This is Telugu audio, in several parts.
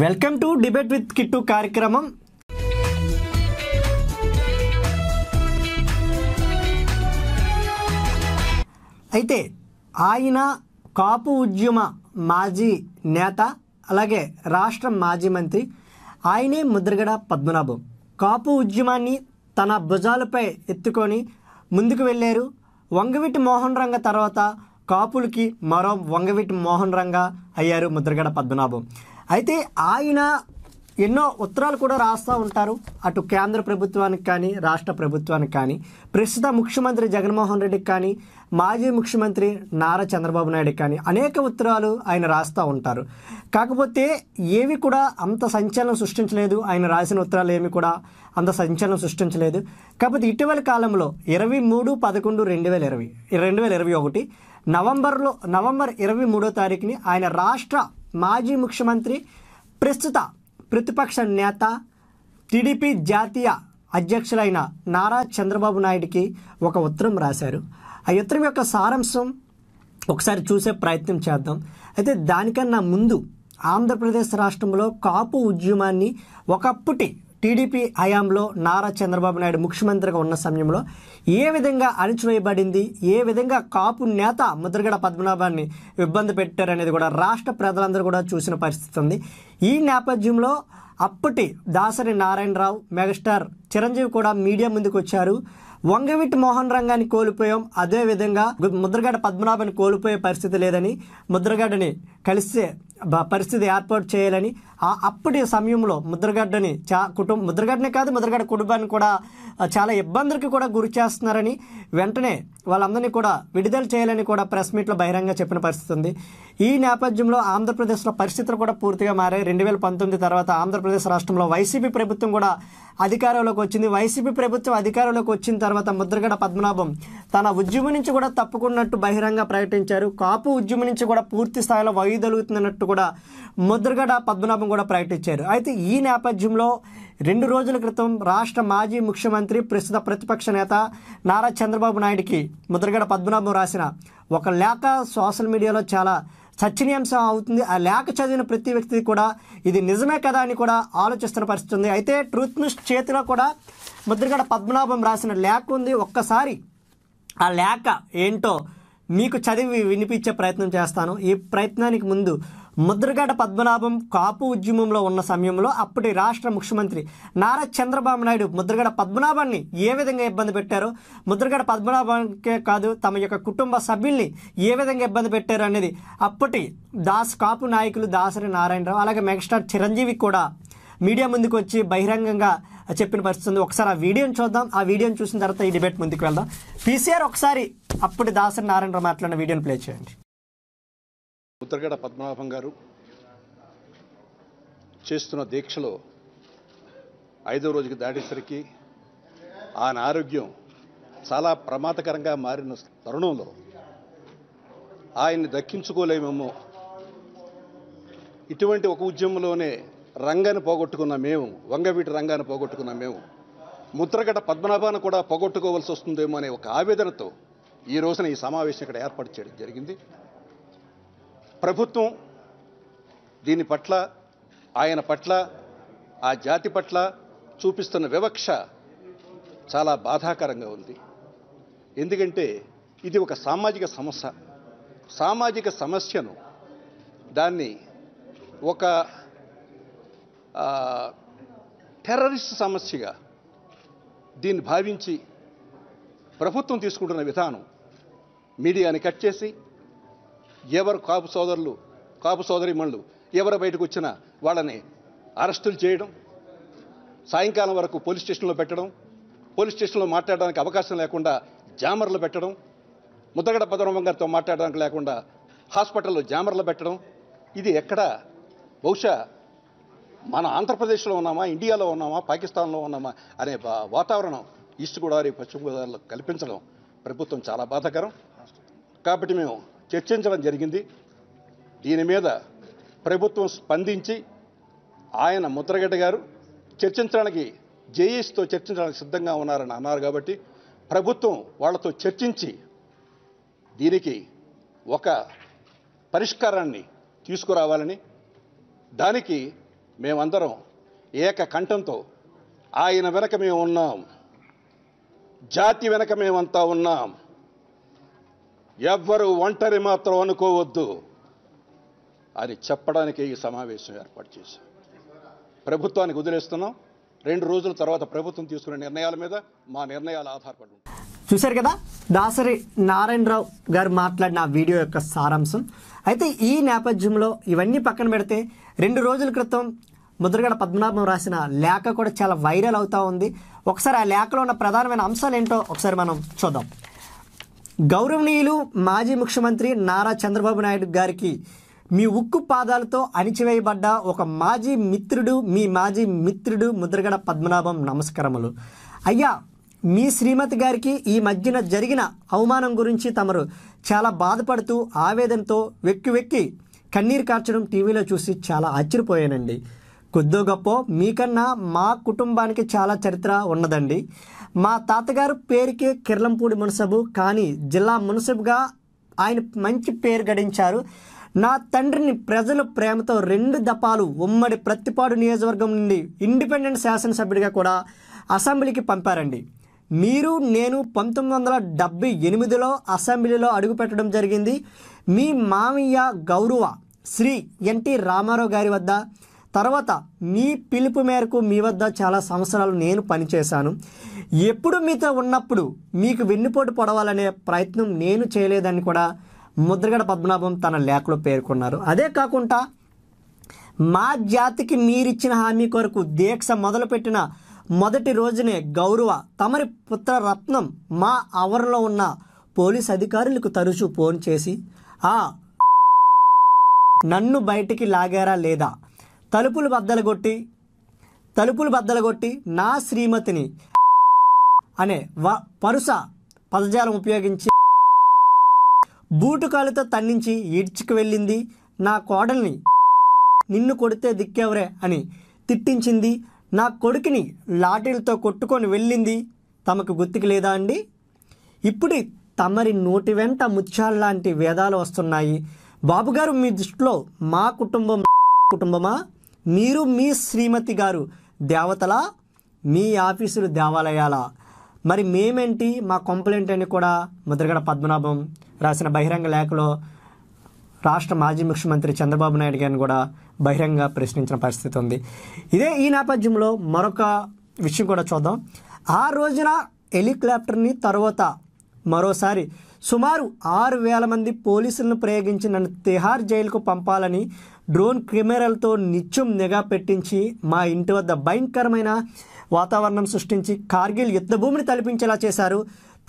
welcome to debate with Kittu కార్యక్రమం అయితే ఆయన కాపు ఉద్యమ మాజీ నేత అలాగే రాష్ట్ర మాజీ మంత్రి ఆయనే ముద్రగడ పద్మనాభం కాపు ఉద్యమాన్ని తన భుజాలపై ఎత్తుకొని ముందుకు వెళ్ళారు వంగవిటి మోహన్ రంగ తర్వాత కాపులకి మరో వంగవిటి మోహన్ రంగ అయ్యారు ముద్రగడ పద్మనాభం అయితే ఆయన ఎన్నో ఉత్తరాలు కూడా రాస్తూ ఉంటారు అటు కేంద్ర ప్రభుత్వానికి కానీ రాష్ట్ర ప్రభుత్వానికి కానీ ప్రస్తుత ముఖ్యమంత్రి జగన్మోహన్ రెడ్డికి కానీ మాజీ ముఖ్యమంత్రి నారా చంద్రబాబు నాయుడు కానీ అనేక ఉత్తరాలు ఆయన రాస్తూ ఉంటారు కాకపోతే ఏవి కూడా అంత సంచలనం సృష్టించలేదు ఆయన రాసిన ఉత్తరాలు ఏమి కూడా అంత సంచలనం సృష్టించలేదు కాకపోతే ఇటీవల కాలంలో ఇరవై మూడు పదకొండు రెండు వేల ఇరవై రెండు వేల ఇరవై ఒకటి నవంబర్లో నవంబర్ ఇరవై మూడో తారీఖుని ఆయన రాష్ట్ర మాజీ ముఖ్యమంత్రి ప్రస్తుత ప్రతిపక్ష నేత టీడీపీ జాతీయ అధ్యక్షులైన నారా చంద్రబాబు నాయుడికి ఒక ఉత్తరం రాశారు ఆ ఉత్తరం యొక్క సారాంశం ఒకసారి చూసే ప్రయత్నం చేద్దాం అయితే దానికన్నా ముందు ఆంధ్రప్రదేశ్ రాష్ట్రంలో కాపు ఉద్యమాన్ని ఒకప్పటి టీడీపీ హయాంలో నారా చంద్రబాబు నాయుడు ముఖ్యమంత్రిగా ఉన్న సమయంలో ఏ విధంగా అణచివేయబడింది ఏ విధంగా కాపు నేత ముద్రగడ పద్మనాభాన్ని ఇబ్బంది పెట్టారనేది కూడా రాష్ట్ర ప్రజలందరూ కూడా చూసిన పరిస్థితి ఉంది ఈ నేపథ్యంలో అప్పటి దాసరి నారాయణరావు మెగాస్టార్ చిరంజీవి కూడా మీడియా ముందుకు వచ్చారు వంగవీటి మోహన్ రంగాన్ని కోల్పోయాం అదేవిధంగా ముద్రగడ పద్మనాభాన్ని కోల్పోయే పరిస్థితి లేదని ముద్రగడని కలిసే పరిస్థితి ఏర్పాటు చేయాలని ఆ అప్పటి సమయంలో ముద్రగడ్డని చా కుటుంబ ముద్రగడ్డనే కాదు ముద్రగడ్డ కుటుంబాన్ని కూడా చాలా ఇబ్బందులకి కూడా గురి చేస్తున్నారని వెంటనే వాళ్ళందరినీ కూడా విడుదల చేయాలని కూడా ప్రెస్ మీట్లో బహిరంగ చెప్పిన పరిస్థితి ఉంది ఈ నేపథ్యంలో ఆంధ్రప్రదేశ్లో పరిస్థితులు కూడా పూర్తిగా మారాయి రెండు వేల పంతొమ్మిది తర్వాత ఆంధ్రప్రదేశ్ రాష్ట్రంలో వైసీపీ ప్రభుత్వం కూడా అధికారంలోకి వచ్చింది వైసీపీ ప్రభుత్వం అధికారంలోకి వచ్చిన తర్వాత ముద్రగడ పద్మనాభం తన ఉద్యమం నుంచి కూడా తప్పుకున్నట్టు బహిరంగ ప్రకటించారు కాపు ఉద్యమం నుంచి కూడా పూర్తి స్థాయిలో వైదొలుగుతున్నట్టు కూడా ముద్రగడ పద్మనాభం కూడా ప్రకటించారు అయితే ఈ నేపథ్యంలో రెండు రోజుల క్రితం రాష్ట్ర మాజీ ముఖ్యమంత్రి ప్రస్తుత ప్రతిపక్ష నేత నారా చంద్రబాబు నాయుడికి ముద్రగడ పద్మనాభం రాసిన ఒక లేఖ సోషల్ మీడియాలో చాలా చర్చనీయాంశం అవుతుంది ఆ లేఖ చదివిన ప్రతి వ్యక్తి కూడా ఇది నిజమే కదా అని కూడా ఆలోచిస్తున్న పరిస్థితి ఉంది అయితే ట్రూత్ న్యూస్ చేతిలో కూడా ముద్రగడ పద్మనాభం రాసిన లేఖ ఉంది ఒక్కసారి ఆ లేఖ ఏంటో మీకు చదివి వినిపించే ప్రయత్నం చేస్తాను ఈ ప్రయత్నానికి ముందు ముద్రగడ పద్మనాభం కాపు ఉద్యమంలో ఉన్న సమయంలో అప్పటి రాష్ట్ర ముఖ్యమంత్రి నారా చంద్రబాబు నాయుడు ముద్రగడ పద్మనాభాన్ని ఏ విధంగా ఇబ్బంది పెట్టారో ముద్రగడ పద్మనాభానికే కాదు తమ యొక్క కుటుంబ సభ్యుల్ని ఏ విధంగా ఇబ్బంది పెట్టారు అనేది అప్పటి దాస్ కాపు నాయకులు దాసరి నారాయణరావు అలాగే మెగాస్టార్ చిరంజీవి కూడా మీడియా ముందుకు వచ్చి బహిరంగంగా చెప్పిన పరిస్థితుంది ఒకసారి ఆ వీడియోని చూద్దాం ఆ వీడియోని చూసిన తర్వాత ఈ డిబేట్ ముందుకు వెళ్దాం పీసీఆర్ ఒకసారి అప్పటి దాసరి నారాయణరావు మాట్లాడిన వీడియోని ప్లే చేయండి ఉత్తరగడ పద్మనాభం గారు చేస్తున్న దీక్షలో ఐదో రోజుకి దాటేసరికి ఆయన ఆరోగ్యం చాలా ప్రమాదకరంగా మారిన తరుణంలో ఆయన్ని దక్కించుకోలేమేమో ఇటువంటి ఒక ఉద్యమంలోనే రంగాన్ని పోగొట్టుకున్న మేము వంగవీటి రంగాన్ని పోగొట్టుకున్న మేము ముద్రగడ పద్మనాభాన్ని కూడా పోగొట్టుకోవాల్సి వస్తుందేమో అనే ఒక ఆవేదనతో ఈ రోజున ఈ సమావేశం ఇక్కడ ఏర్పాటు చేయడం జరిగింది ప్రభుత్వం దీని పట్ల ఆయన పట్ల ఆ జాతి పట్ల చూపిస్తున్న వివక్ష చాలా బాధాకరంగా ఉంది ఎందుకంటే ఇది ఒక సామాజిక సమస్య సామాజిక సమస్యను దాన్ని ఒక టెర్రరిస్ట్ సమస్యగా దీన్ని భావించి ప్రభుత్వం తీసుకుంటున్న విధానం మీడియాని కట్ చేసి ఎవరు కాపు సోదరులు కాపు సోదరిమణులు ఎవరు బయటకు వచ్చినా వాళ్ళని అరెస్టులు చేయడం సాయంకాలం వరకు పోలీస్ స్టేషన్లో పెట్టడం పోలీస్ స్టేషన్లో మాట్లాడడానికి అవకాశం లేకుండా జామర్లు పెట్టడం ముద్దగడ పదరమ్మ గారితో మాట్లాడడానికి లేకుండా హాస్పిటల్లో జామర్లు పెట్టడం ఇది ఎక్కడ బహుశా మన ఆంధ్రప్రదేశ్లో ఉన్నామా ఇండియాలో ఉన్నామా పాకిస్తాన్లో ఉన్నామా అనే వాతావరణం ఈస్ట్ గోదావరి పశ్చిమ గోదావరిలో కల్పించడం ప్రభుత్వం చాలా బాధాకరం కాబట్టి మేము చర్చించడం జరిగింది దీని మీద ప్రభుత్వం స్పందించి ఆయన ముద్రగడ్డ గారు చర్చించడానికి జేఈస్తో చర్చించడానికి సిద్ధంగా ఉన్నారని అన్నారు కాబట్టి ప్రభుత్వం వాళ్ళతో చర్చించి దీనికి ఒక పరిష్కారాన్ని తీసుకురావాలని దానికి మేమందరం ఏకకంఠంతో ఆయన వెనక మేము ఉన్నాం జాతి వెనక మేమంతా ఉన్నాం ఎవ్వరు ఒంటరి మాత్రం అనుకోవద్దు అని చెప్పడానికి ఈ సమావేశం ఏర్పాటు చేశాం ప్రభుత్వానికి వదిలేస్తున్నాం రెండు రోజుల తర్వాత ప్రభుత్వం తీసుకునే నిర్ణయాల మీద మా నిర్ణయాలు ఆధారపడి చూశారు కదా దాసరి నారాయణరావు గారు మాట్లాడిన వీడియో యొక్క సారాంశం అయితే ఈ నేపథ్యంలో ఇవన్నీ పక్కన పెడితే రెండు రోజుల క్రితం ముద్రగడ పద్మనాభం రాసిన లేఖ కూడా చాలా వైరల్ అవుతూ ఉంది ఒకసారి ఆ లేఖలో ఉన్న ప్రధానమైన అంశాలు ఏంటో ఒకసారి మనం చూద్దాం గౌరవనీయులు మాజీ ముఖ్యమంత్రి నారా చంద్రబాబు నాయుడు గారికి మీ ఉక్కు పాదాలతో అణిచివేయబడ్డ ఒక మాజీ మిత్రుడు మీ మాజీ మిత్రుడు ముద్రగడ పద్మనాభం నమస్కారములు అయ్యా మీ శ్రీమతి గారికి ఈ మధ్యన జరిగిన అవమానం గురించి తమరు చాలా బాధపడుతూ ఆవేదనతో వెక్కి వెక్కి కన్నీరు కార్చడం టీవీలో చూసి చాలా ఆశ్చర్యపోయానండి కొద్దో గొప్ప మీకన్నా మా కుటుంబానికి చాలా చరిత్ర ఉన్నదండి మా తాతగారు పేరుకే కిర్లంపూడి మున్సబు కానీ జిల్లా మునసబుగా ఆయన మంచి పేరు గడించారు నా తండ్రిని ప్రజల ప్రేమతో రెండు దపాలు ఉమ్మడి ప్రతిపాడు నియోజకవర్గం నుండి ఇండిపెండెంట్ శాసనసభ్యుడిగా కూడా అసెంబ్లీకి పంపారండి మీరు నేను పంతొమ్మిది వందల డెబ్బై ఎనిమిదిలో అసెంబ్లీలో అడుగుపెట్టడం జరిగింది మీ మామయ్య గౌరవ శ్రీ ఎన్టీ రామారావు గారి వద్ద తర్వాత మీ పిలుపు మేరకు మీ వద్ద చాలా సంవత్సరాలు నేను పనిచేశాను ఎప్పుడు మీతో ఉన్నప్పుడు మీకు వెన్నుపోటు పొడవాలనే ప్రయత్నం నేను చేయలేదని కూడా ముద్రగడ పద్మనాభం తన లేఖలో పేర్కొన్నారు అదే కాకుండా మా జాతికి మీరిచ్చిన హామీ కొరకు దీక్ష మొదలుపెట్టిన మొదటి రోజునే గౌరవ తమరి పుత్ర రత్నం మా అవర్లో ఉన్న పోలీస్ అధికారులకు తరచూ ఫోన్ చేసి ఆ నన్ను బయటికి లాగారా లేదా తలుపులు కొట్టి తలుపులు కొట్టి నా శ్రీమతిని అనే వ పరుస పదజాలం ఉపయోగించి బూటు కాలుతో తన్నించి ఈడ్చుకు వెళ్ళింది నా కోడల్ని నిన్ను కొడితే దిక్కెవరే అని తిట్టించింది నా కొడుకుని లాటీలతో కొట్టుకొని వెళ్ళింది తమకు గుర్తుకు లేదా అండి ఇప్పుడు తమరి నోటి వెంట ముత్యాల లాంటి వేదాలు వస్తున్నాయి బాబుగారు మీ దృష్టిలో మా కుటుంబం కుటుంబమా మీరు మీ శ్రీమతి గారు దేవతల మీ ఆఫీసులు దేవాలయాల మరి మేమేంటి మా కంప్లైంట్ అని కూడా ముద్రగడ పద్మనాభం రాసిన బహిరంగ లేఖలో రాష్ట్ర మాజీ ముఖ్యమంత్రి చంద్రబాబు నాయుడు గారిని కూడా బహిరంగ ప్రశ్నించిన పరిస్థితి ఉంది ఇదే ఈ నేపథ్యంలో మరొక విషయం కూడా చూద్దాం ఆ రోజున హెలికాప్టర్ని తర్వాత మరోసారి సుమారు ఆరు వేల మంది పోలీసులను ప్రయోగించి నన్ను తిహార్ జైలుకు పంపాలని డ్రోన్ కెమెరాలతో నిత్యం నిఘా పెట్టించి మా ఇంటి వద్ద భయంకరమైన వాతావరణం సృష్టించి కార్గిల్ యుద్ధ భూమిని తలపించేలా చేశారు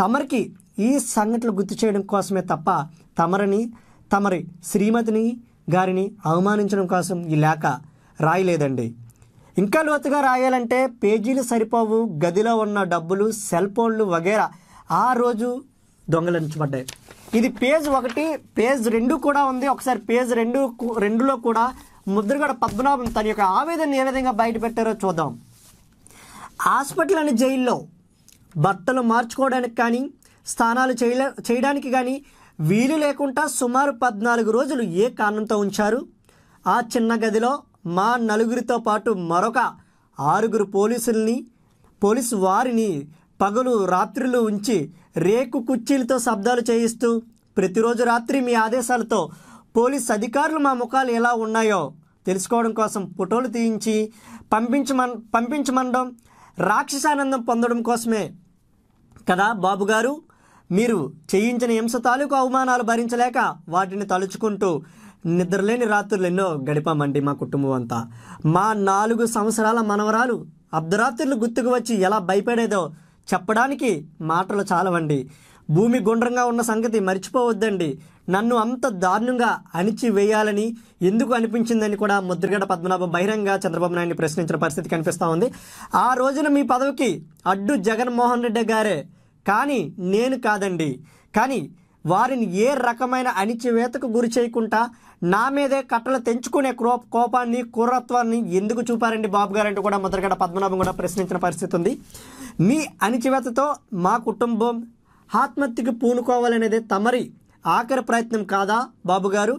తమరికి ఈ సంఘటనలు గుర్తు చేయడం కోసమే తప్ప తమరిని తమరి శ్రీమతిని గారిని అవమానించడం కోసం ఈ లేఖ రాయలేదండి ఇంకా లోతుగా రాయాలంటే పేజీలు సరిపోవు గదిలో ఉన్న డబ్బులు సెల్ ఫోన్లు వగేరా ఆ రోజు దొంగలించబడ్డాయి ఇది పేజ్ ఒకటి పేజ్ రెండు కూడా ఉంది ఒకసారి పేజ్ రెండు రెండులో కూడా ముద్రగడ పద్మనాభం తన యొక్క ఆవేదన ఏ విధంగా బయటపెట్టారో చూద్దాం హాస్పిటల్ అనే జైల్లో భర్తలు మార్చుకోవడానికి కానీ స్థానాలు చేయలే చేయడానికి కానీ వీలు లేకుండా సుమారు పద్నాలుగు రోజులు ఏ కారణంతో ఉంచారు ఆ చిన్న గదిలో మా నలుగురితో పాటు మరొక ఆరుగురు పోలీసుల్ని పోలీసు వారిని పగలు రాత్రులు ఉంచి రేకు కుర్చీలతో శబ్దాలు చేయిస్తూ ప్రతిరోజు రాత్రి మీ ఆదేశాలతో పోలీస్ అధికారులు మా ముఖాలు ఎలా ఉన్నాయో తెలుసుకోవడం కోసం ఫోటోలు తీయించి పంపించమన్ పంపించమనడం రాక్షసానందం పొందడం కోసమే కదా బాబుగారు మీరు చేయించిన హింస తాలూకు అవమానాలు భరించలేక వాటిని తలుచుకుంటూ నిద్రలేని రాత్రులు ఎన్నో గడిపామండి మా కుటుంబం అంతా మా నాలుగు సంవత్సరాల మనవరాలు అర్ధరాత్రులు గుర్తుకు వచ్చి ఎలా భయపడేదో చెప్పడానికి మాటలు చాలవండి భూమి గుండ్రంగా ఉన్న సంగతి మర్చిపోవద్దండి నన్ను అంత దారుణంగా అణిచివేయాలని ఎందుకు అనిపించిందని కూడా ముద్రగడ పద్మనాభం బహిరంగ చంద్రబాబు నాయుడిని ప్రశ్నించిన పరిస్థితి కనిపిస్తూ ఉంది ఆ రోజున మీ పదవికి అడ్డు జగన్మోహన్ రెడ్డి గారే కానీ నేను కాదండి కానీ వారిని ఏ రకమైన అణిచివేతకు గురి చేయకుండా నా మీదే కట్టలు తెంచుకునే క్రో కోపాన్ని కుర్రత్వాన్ని ఎందుకు చూపారండి బాబు గారంటూ కూడా ముద్రగడ పద్మనాభం కూడా ప్రశ్నించిన పరిస్థితి ఉంది మీ అణిచివేతతో మా కుటుంబం ఆత్మహత్యకు పూనుకోవాలనేది తమరి ఆఖరి ప్రయత్నం కాదా బాబుగారు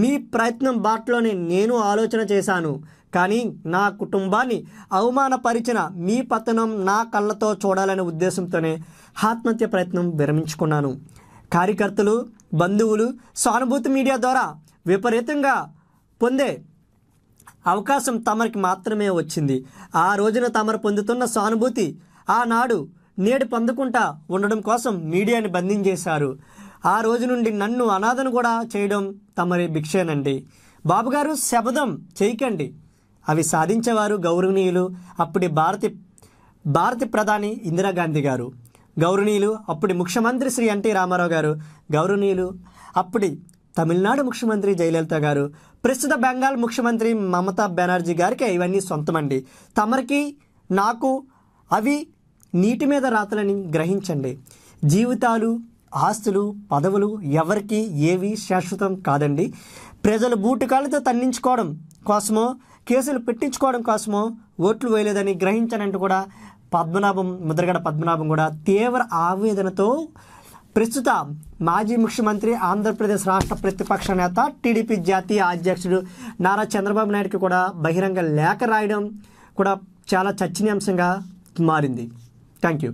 మీ ప్రయత్నం బాటలోనే నేను ఆలోచన చేశాను కానీ నా కుటుంబాన్ని అవమానపరిచిన మీ పతనం నా కళ్ళతో చూడాలనే ఉద్దేశంతోనే ఆత్మహత్య ప్రయత్నం విరమించుకున్నాను కార్యకర్తలు బంధువులు సానుభూతి మీడియా ద్వారా విపరీతంగా పొందే అవకాశం తమరికి మాత్రమే వచ్చింది ఆ రోజున తమరు పొందుతున్న సానుభూతి ఆనాడు నేడు పొందకుండా ఉండడం కోసం మీడియాని బంధించేశారు ఆ రోజు నుండి నన్ను అనాథను కూడా చేయడం తమరి భిక్షేనండి బాబుగారు శబదం చేయకండి అవి సాధించేవారు గౌరవనీయులు అప్పటి భారతి భారత ప్రధాని ఇందిరాగాంధీ గారు గౌరవనీయులు అప్పటి ముఖ్యమంత్రి శ్రీ ఎన్టీ రామారావు గారు గౌరవనీయులు అప్పటి తమిళనాడు ముఖ్యమంత్రి జయలలిత గారు ప్రస్తుత బెంగాల్ ముఖ్యమంత్రి మమతా బెనర్జీ గారికి ఇవన్నీ సొంతమండి తమరికి నాకు అవి నీటి మీద రాతలని గ్రహించండి జీవితాలు ఆస్తులు పదవులు ఎవరికి ఏవి శాశ్వతం కాదండి ప్రజలు బూటకాలతో తన్నించుకోవడం కోసమో కేసులు పెట్టించుకోవడం కోసమో ఓట్లు వేయలేదని గ్రహించనంటూ కూడా పద్మనాభం ముద్రగడ పద్మనాభం కూడా తీవ్ర ఆవేదనతో ప్రస్తుత మాజీ ముఖ్యమంత్రి ఆంధ్రప్రదేశ్ రాష్ట్ర ప్రతిపక్ష నేత టీడీపీ జాతీయ అధ్యక్షుడు నారా చంద్రబాబు నాయుడుకి కూడా బహిరంగ లేఖ రాయడం కూడా చాలా చర్చనీయాంశంగా മാരിന്തി താങ്ക്